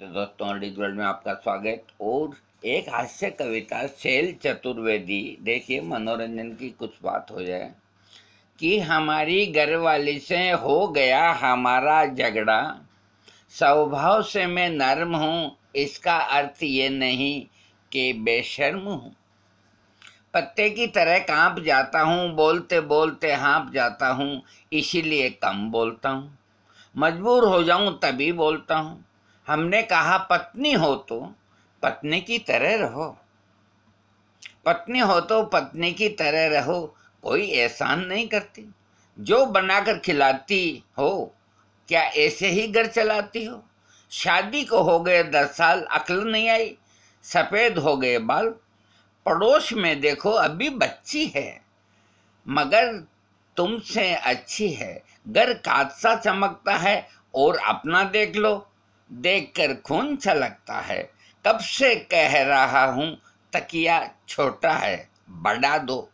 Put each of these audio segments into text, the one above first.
तो दोस्तों अलीगढ़ में आपका स्वागत और एक हास्य कविता शैल चतुर्वेदी देखिए मनोरंजन की कुछ बात हो जाए कि हमारी घरवाली से हो गया हमारा झगड़ा स्वभाव से मैं नर्म हूँ इसका अर्थ ये नहीं कि बेशर्म हूँ पत्ते की तरह कांप जाता हूँ बोलते बोलते हाँप जाता हूँ इसीलिए कम बोलता हूँ मजबूर हो जाऊँ तभी बोलता हूँ हमने कहा पत्नी हो तो पत्नी की तरह रहो पत्नी हो तो पत्नी की तरह रहो कोई एहसान नहीं करती जो बनाकर खिलाती हो क्या ऐसे ही घर चलाती हो शादी को हो गए दस साल अकल नहीं आई सफ़ेद हो गए बाल पड़ोस में देखो अभी बच्ची है मगर तुमसे अच्छी है घर कादसा चमकता है और अपना देख लो देखकर खून छलकता है कब से कह रहा हूं तकिया छोटा है बढ़ा दो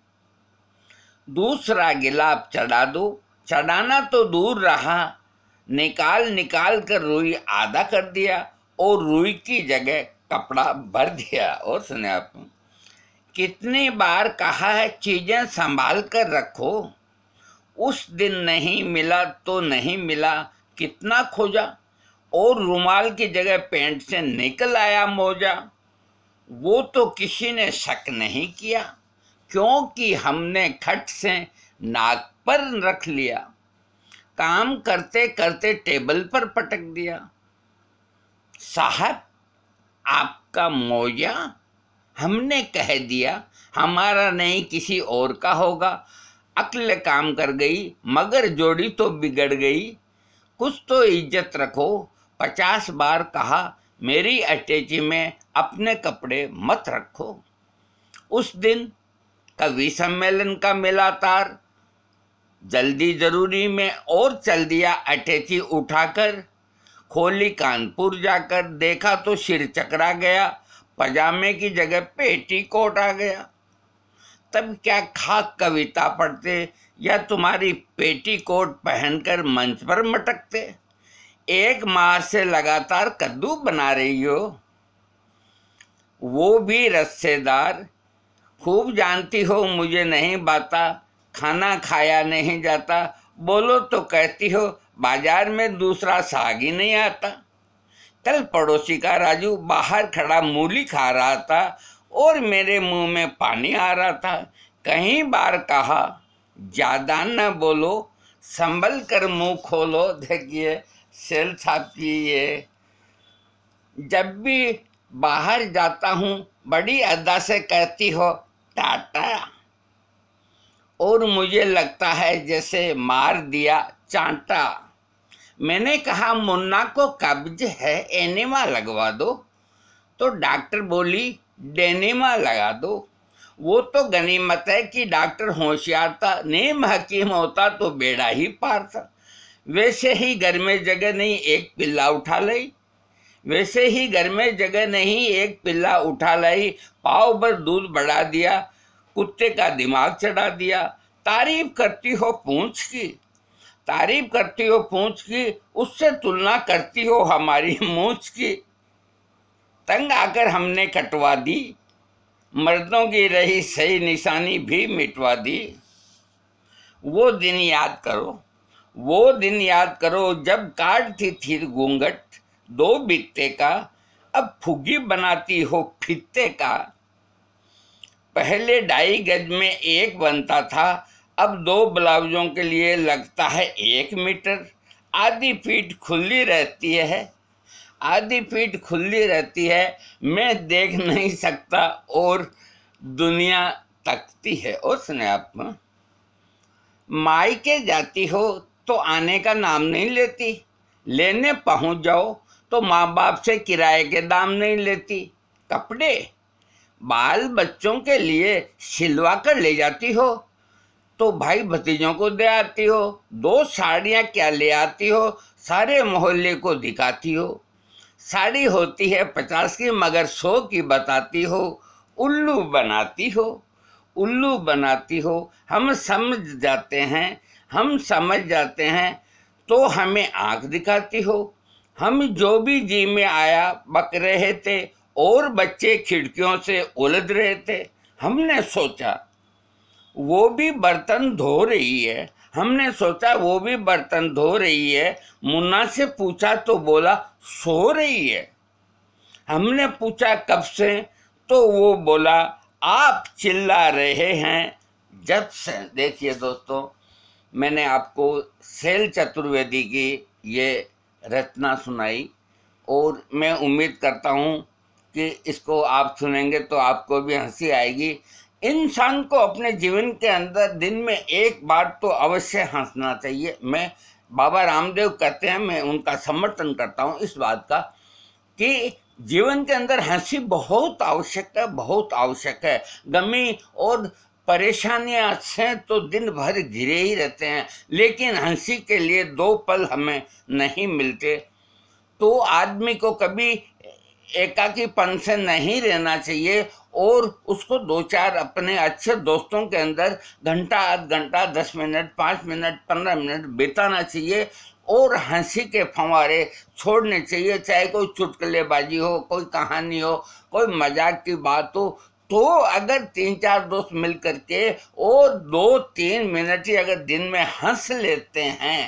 दूसरा गिलाब चढ़ा दो चढ़ाना तो दूर रहा निकाल निकाल कर रुई आधा कर दिया और रुई की जगह कपड़ा भर दिया और सुने आप कितनी बार कहा है चीज़ें संभाल कर रखो उस दिन नहीं मिला तो नहीं मिला कितना खोजा और रुमाल की जगह पेंट से निकल आया मोजा वो तो किसी ने शक नहीं किया क्योंकि हमने खट से नाक पर रख लिया काम करते करते टेबल पर पटक दिया साहब आपका मोजा हमने कह दिया हमारा नहीं किसी और का होगा अक्ल काम कर गई मगर जोड़ी तो बिगड़ गई कुछ तो इज्जत रखो पचास बार कहा मेरी अटैची में अपने कपड़े मत रखो उस दिन कवि सम्मेलन का मिला तार जल्दी जरूरी में और चल दिया अटैची उठाकर खोली कानपुर जाकर देखा तो सिर चकरा गया पजामे की जगह पेटी कोट आ गया तब क्या खाक कविता पढ़ते या तुम्हारी पेटी कोट पहनकर मंच पर मटकते एक माह से लगातार कद्दू बना रही हो वो भी रस्सेदार खूब जानती हो मुझे नहीं बाता खाना खाया नहीं जाता बोलो तो कहती हो बाजार में दूसरा साग ही नहीं आता कल पड़ोसी का राजू बाहर खड़ा मूली खा रहा था और मेरे मुंह में पानी आ रहा था कहीं बार कहा ज़्यादा न बोलो संभल कर मुंह खोलो देखिए सेल आती है जब भी बाहर जाता हूँ बड़ी अदा से कहती हो टाटा और मुझे लगता है जैसे मार दिया चांटा मैंने कहा मुन्ना को कब्ज है एनेमा लगवा दो तो डॉक्टर बोली डेनेमा लगा दो वो तो गनीमत है कि डॉक्टर होशियार था नेम हकीम होता तो बेड़ा ही पार था वैसे ही घर में जगह नहीं एक पिल्ला उठा लाई वैसे ही घर में जगह नहीं एक पिल्ला उठा लाई पाव भर दूध बढ़ा दिया कुत्ते का दिमाग चढ़ा दिया तारीफ करती हो पूंछ की तारीफ करती हो पूंछ की उससे तुलना करती हो हमारी मूछ की तंग आकर हमने कटवा दी मर्दों की रही सही निशानी भी मिटवा दी वो दिन याद करो वो दिन याद करो जब काट थी थी घूंघट दो बीते का अब फुगी बनाती हो फित्ते का पहले ढाई गज में एक बनता था अब दो ब्लाउजों के लिए लगता है एक मीटर आधी फीट खुली रहती है आधी फीट खुली रहती है मैं देख नहीं सकता और दुनिया तकती है और स्नेप मायके जाती हो तो आने का नाम नहीं लेती लेने पहुंच जाओ तो माँ बाप से किराए के दाम नहीं लेती कपड़े बाल बच्चों के लिए सिलवा कर ले जाती हो तो भाई भतीजों को दे आती हो दो साड़ियाँ क्या ले आती हो सारे मोहल्ले को दिखाती हो साड़ी होती है पचास की मगर सौ की बताती हो उल्लू बनाती हो उल्लू बनाती हो हम समझ जाते हैं हम समझ जाते हैं तो हमें आँख दिखाती हो हम जो भी जी में आया बक रहे थे और बच्चे खिड़कियों से उलझ रहे थे हमने सोचा वो भी बर्तन धो रही है हमने सोचा वो भी बर्तन धो रही है मुन्ना से पूछा तो बोला सो रही है हमने पूछा कब से तो वो बोला आप चिल्ला रहे हैं जब से देखिए दोस्तों मैंने आपको सेल चतुर्वेदी की ये रचना सुनाई और मैं उम्मीद करता हूँ कि इसको आप सुनेंगे तो आपको भी हंसी आएगी इंसान को अपने जीवन के अंदर दिन में एक बार तो अवश्य हंसना चाहिए मैं बाबा रामदेव कहते हैं मैं उनका समर्थन करता हूँ इस बात का कि जीवन के अंदर हंसी बहुत आवश्यक है बहुत आवश्यक है गमी और परेशानियां से तो दिन भर घिरे ही रहते हैं लेकिन हंसी के लिए दो पल हमें नहीं मिलते तो आदमी को कभी एकाकीपन से नहीं रहना चाहिए और उसको दो चार अपने अच्छे दोस्तों के अंदर घंटा आध घंटा दस मिनट पाँच मिनट पंद्रह मिनट बिताना चाहिए और हंसी के फंवारे छोड़ने चाहिए चाहे कोई चुटकलेबाजी हो कोई कहानी हो कोई मजाक की बात हो तो अगर तीन चार दोस्त मिल करके वो दो तीन मिनट ही अगर दिन में हंस लेते हैं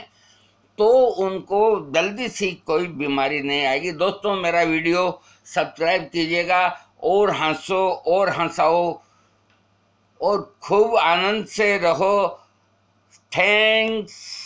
तो उनको जल्दी सी कोई बीमारी नहीं आएगी दोस्तों मेरा वीडियो सब्सक्राइब कीजिएगा और हंसो और हंसाओ और खूब आनंद से रहो थैंक्स